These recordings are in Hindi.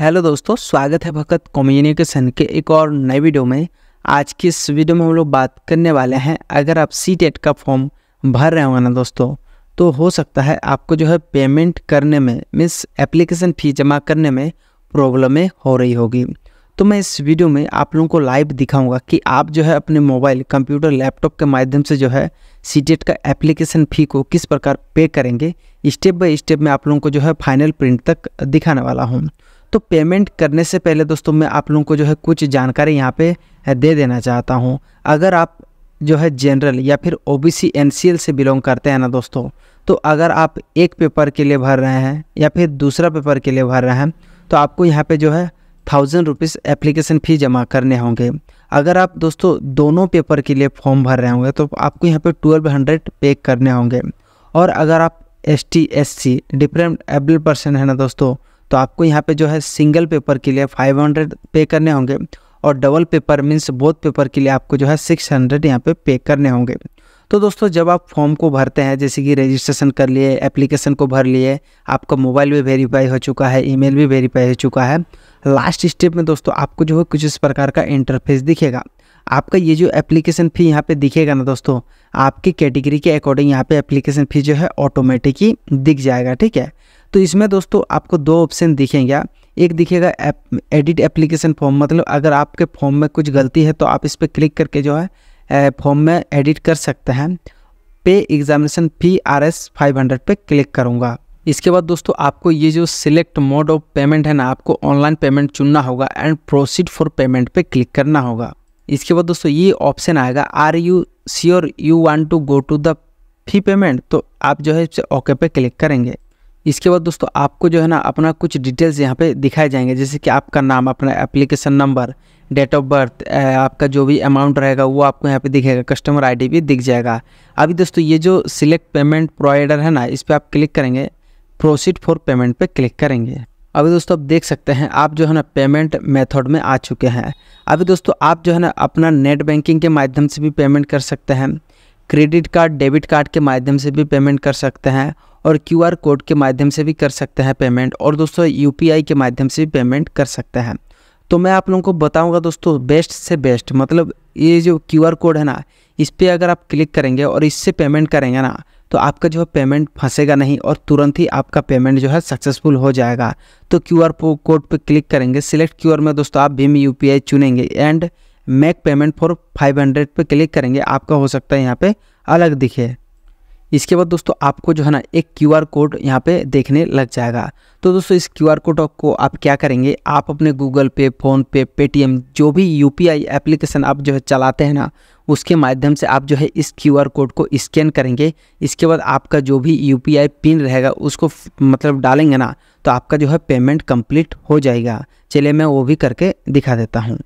हेलो दोस्तों स्वागत है भगत कम्युनिकेशन के एक और नए वीडियो में आज की इस वीडियो में हम लोग बात करने वाले हैं अगर आप सी टेट का फॉर्म भर रहे होंगे ना दोस्तों तो हो सकता है आपको जो है पेमेंट करने में मिस एप्लीकेशन फ़ी जमा करने में प्रॉब्लमें हो रही होगी तो मैं इस वीडियो में आप लोगों को लाइव दिखाऊंगा कि आप जो है अपने मोबाइल कंप्यूटर लैपटॉप के माध्यम से जो है सी का एप्लीकेशन फ़ी को किस प्रकार पे करेंगे स्टेप बाय स्टेप मैं आप लोगों को जो है फाइनल प्रिंट तक दिखाने वाला हूँ तो पेमेंट करने से पहले दोस्तों मैं आप लोगों को जो है कुछ जानकारी यहाँ पे दे देना चाहता हूँ अगर आप जो है जनरल या फिर O B C N C L से बिलोंग करते हैं ना दोस्तों तो अगर आप एक पेपर के लिए भर रहे हैं या फिर दूसरा पेपर के लिए भर रहे हैं तो आपको यहाँ पर जो है थाउजेंड रुपीज़ एप्लीकेशन फ़ी जमा करने होंगे अगर आप दोस्तों दोनों पेपर के लिए फॉर्म भर रहे होंगे तो आपको यहाँ पे ट्वेल्व हंड्रेड पे करने होंगे और अगर आप S T S C different able person है ना दोस्तों तो आपको यहाँ पे जो है सिंगल पेपर के लिए 500 पे करने होंगे और double paper means both paper के लिए आपको जो है 600 हंड्रेड यहाँ पे पे करने होंगे तो दोस्तों जब आप फॉर्म को भरते हैं जैसे कि रजिस्ट्रेशन कर लिए एप्लीकेशन को भर लिए आपका मोबाइल भी वेरीफाई हो चुका है ईमेल भी वेरीफाई हो चुका है लास्ट स्टेप में दोस्तों आपको जो है कुछ इस प्रकार का इंटरफेस दिखेगा आपका ये जो एप्लीकेशन फ़ी यहाँ पे दिखेगा ना दोस्तों आपकी कैटेगरी के अकॉर्डिंग यहाँ पे एप्लीकेशन फ़ी जो है ऑटोमेटिक ही दिख जाएगा ठीक है तो इसमें दोस्तों आपको दो ऑप्शन दिखेंगे एक दिखेगा एप एडिट एप्लीकेशन फॉर्म मतलब अगर आपके फॉर्म में कुछ गलती है तो आप इस पर क्लिक करके जो है फॉर्म में एडिट कर सकते हैं pay examination fee R S five hundred पर क्लिक करूँगा इसके बाद दोस्तों आपको ये जो सिलेक्ट मोड ऑफ पेमेंट है ना आपको ऑनलाइन पेमेंट चुनना होगा एंड प्रोसीड फॉर पेमेंट पे क्लिक करना होगा इसके बाद दोस्तों ये ऑप्शन आएगा are you sure you want to go to the fee payment तो आप जो है ओके पे क्लिक करेंगे इसके बाद दोस्तों आपको जो है ना अपना कुछ डिटेल्स यहाँ पे दिखाए जाएंगे जैसे कि आपका नाम अपना application number date of birth आपका जो भी अमाउंट रहेगा वो आपको यहाँ पे दिखेगा कस्टमर आईडी भी दिख जाएगा अभी दोस्तों ये जो सिलेक्ट पेमेंट प्रोवाइडर है ना इस पर आप क्लिक करेंगे प्रोसीड फॉर पेमेंट पे क्लिक करेंगे अभी दोस्तों आप देख सकते हैं आप जो है ना पेमेंट मेथड में आ चुके हैं अभी दोस्तों आप जो है ना अपना नेट बैंकिंग के माध्यम से भी पेमेंट कर सकते हैं क्रेडिट कार्ड डेबिट कार्ड के माध्यम से भी पेमेंट कर सकते हैं और आर कोड के माध्यम से भी कर सकते हैं पेमेंट और दोस्तों आई के माध्यम से भी पेमेंट कर सकते हैं तो मैं आप लोगों को बताऊंगा दोस्तों बेस्ट से बेस्ट मतलब ये जो आर कोड है ना इस पर अगर आप क्लिक करेंगे और इससे पेमेंट करेंगे ना तो आपका जो है पेमेंट फंसेगा नहीं और तुरंत ही आपका पेमेंट जो है सक्सेसफुल हो जाएगा तो क्यू आर कोड पर क्लिक करेंगे सिलेक्ट क्यू में दोस्तों आप भीम यू चुनेंगे एंड मेक पेमेंट फॉर 500 पे क्लिक करेंगे आपका हो सकता है यहाँ पे अलग दिखे इसके बाद दोस्तों आपको जो है ना एक क्यू आर कोड यहाँ पे देखने लग जाएगा तो दोस्तों इस क्यू आर कोड को आप क्या करेंगे आप अपने गूगल पे फ़ोनपे पेटीएम जो भी यू पी आई एप्लीकेशन आप जो है चलाते हैं ना उसके माध्यम से आप जो है इस क्यू आर कोड को स्कैन करेंगे इसके बाद आपका जो भी यू पी आई पिन रहेगा उसको मतलब डालेंगे ना तो आपका जो है पेमेंट कम्प्लीट हो जाएगा चलिए मैं वो भी करके दिखा देता हूँ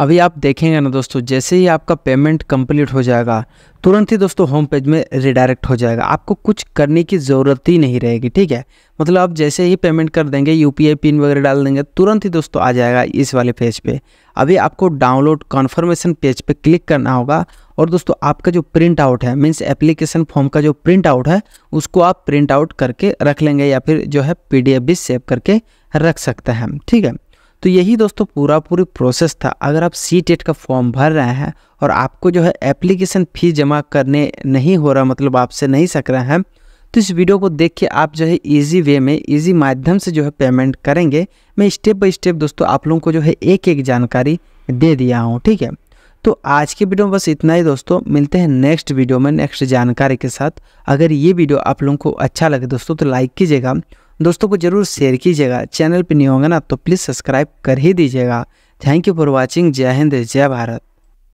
अभी आप देखेंगे ना दोस्तों जैसे ही आपका पेमेंट कंप्लीट हो जाएगा तुरंत ही दोस्तों होम पेज में रिडायरेक्ट हो जाएगा आपको कुछ करने की ज़रूरत ही नहीं रहेगी ठीक है मतलब आप जैसे ही पेमेंट कर देंगे यू पिन वगैरह डाल देंगे तुरंत ही दोस्तों आ जाएगा इस वाले पेज पे अभी आपको डाउनलोड कॉन्फर्मेशन पेज पे क्लिक करना होगा और दोस्तों आपका जो प्रिंट आउट है मीन्स एप्लीकेशन फॉर्म का जो प्रिंट आउट है उसको आप प्रिंट आउट करके रख लेंगे या फिर जो है पी भी सेव करके रख सकते हैं ठीक है तो यही दोस्तों पूरा पूरी प्रोसेस था अगर आप सी टेट e का फॉर्म भर रहे हैं और आपको जो है एप्लीकेशन फ़ी जमा करने नहीं हो रहा मतलब आपसे नहीं सक रहे हैं तो इस वीडियो को देख के आप जो है इजी वे में इजी माध्यम से जो है पेमेंट करेंगे मैं स्टेप बाई स्टेप दोस्तों आप लोगों को जो है एक एक जानकारी दे दिया हूँ ठीक है तो आज के वीडियो में बस इतना ही दोस्तों मिलते हैं नेक्स्ट वीडियो में नेक्स्ट जानकारी के साथ अगर ये वीडियो आप लोगों को अच्छा लगे दोस्तों तो लाइक कीजिएगा दोस्तों को जरूर शेयर कीजिएगा चैनल पर नहीं होंगे ना तो प्लीज़ सब्सक्राइब कर ही दीजिएगा थैंक यू फॉर वॉचिंग जय हिंद जय भारत